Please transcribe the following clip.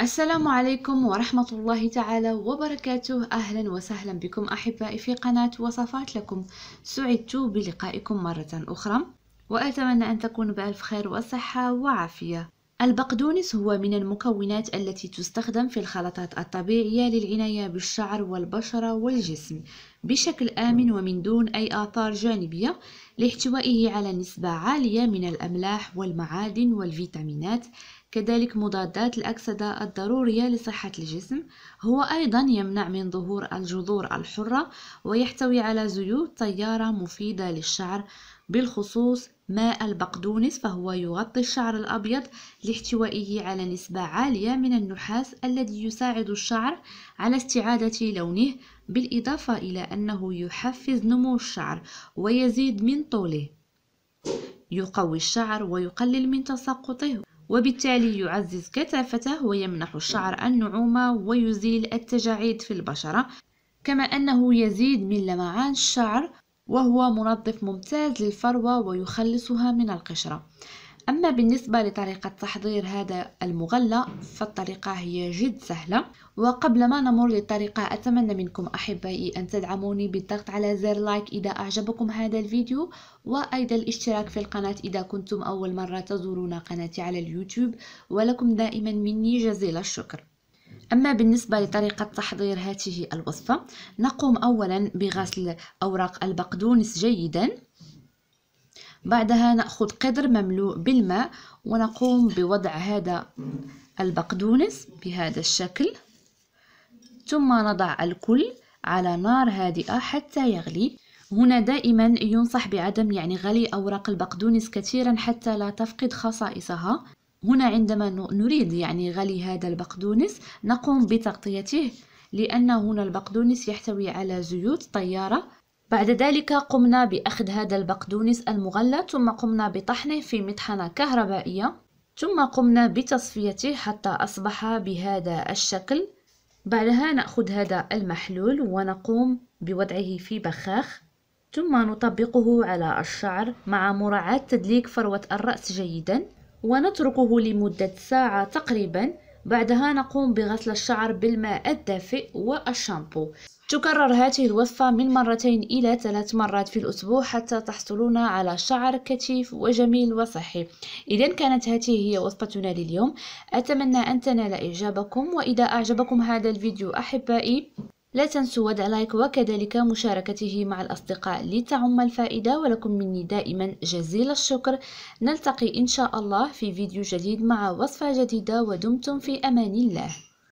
السلام عليكم ورحمة الله تعالى وبركاته أهلا وسهلا بكم أحبائي في قناة وصفات لكم سعدت بلقائكم مرة أخرى وأتمنى أن تكونوا بألف خير وصحة وعافية البقدونس هو من المكونات التي تستخدم في الخلطات الطبيعية للعناية بالشعر والبشرة والجسم بشكل آمن ومن دون أي آثار جانبية لاحتوائه على نسبة عالية من الأملاح والمعادن والفيتامينات كذلك مضادات الأكسدة الضرورية لصحة الجسم هو أيضا يمنع من ظهور الجذور الحرة ويحتوي على زيوت طيارة مفيدة للشعر بالخصوص ماء البقدونس فهو يغطي الشعر الأبيض لاحتوائه على نسبة عالية من النحاس الذي يساعد الشعر على استعادة لونه بالإضافة إلى أنه يحفز نمو الشعر ويزيد من طوله يقوي الشعر ويقلل من تساقطه وبالتالي يعزز كثافته ويمنح الشعر النعومة ويزيل التجاعيد في البشرة كما أنه يزيد من لمعان الشعر وهو منظف ممتاز للفروة ويخلصها من القشرة أما بالنسبة لطريقة تحضير هذا المغلى فالطريقة هي جد سهلة وقبل ما نمر للطريقة أتمنى منكم أحبائي أن تدعموني بالضغط على زر لايك إذا أعجبكم هذا الفيديو وأيضا الاشتراك في القناة إذا كنتم أول مرة تزورون قناتي على اليوتيوب ولكم دائما مني جزيل الشكر أما بالنسبة لطريقة تحضير هذه الوصفة نقوم أولا بغسل أوراق البقدونس جيدا بعدها نأخذ قدر مملوء بالماء ونقوم بوضع هذا البقدونس بهذا الشكل ثم نضع الكل على نار هادئة حتى يغلي هنا دائما ينصح بعدم يعني غلي أوراق البقدونس كثيرا حتى لا تفقد خصائصها هنا عندما نريد يعني غلي هذا البقدونس نقوم بتغطيته لأن هنا البقدونس يحتوي على زيوت طيارة بعد ذلك قمنا بأخذ هذا البقدونس المغلى ثم قمنا بطحنه في مطحنة كهربائية ثم قمنا بتصفيته حتى أصبح بهذا الشكل بعدها نأخذ هذا المحلول ونقوم بوضعه في بخاخ ثم نطبقه على الشعر مع مراعاة تدليك فروة الرأس جيداً ونتركه لمدة ساعة تقريبا بعدها نقوم بغسل الشعر بالماء الدافئ والشامبو تكرر هذه الوصفة من مرتين إلى ثلاث مرات في الأسبوع حتى تحصلون على شعر كثيف وجميل وصحي إذا كانت هذه هي وصفتنا لليوم أتمنى أن تنال إعجابكم وإذا أعجبكم هذا الفيديو أحبائي لا تنسوا وضع لايك وكذلك مشاركته مع الأصدقاء لتعم الفائدة ولكم مني دائما جزيل الشكر نلتقي إن شاء الله في فيديو جديد مع وصفة جديدة ودمتم في أمان الله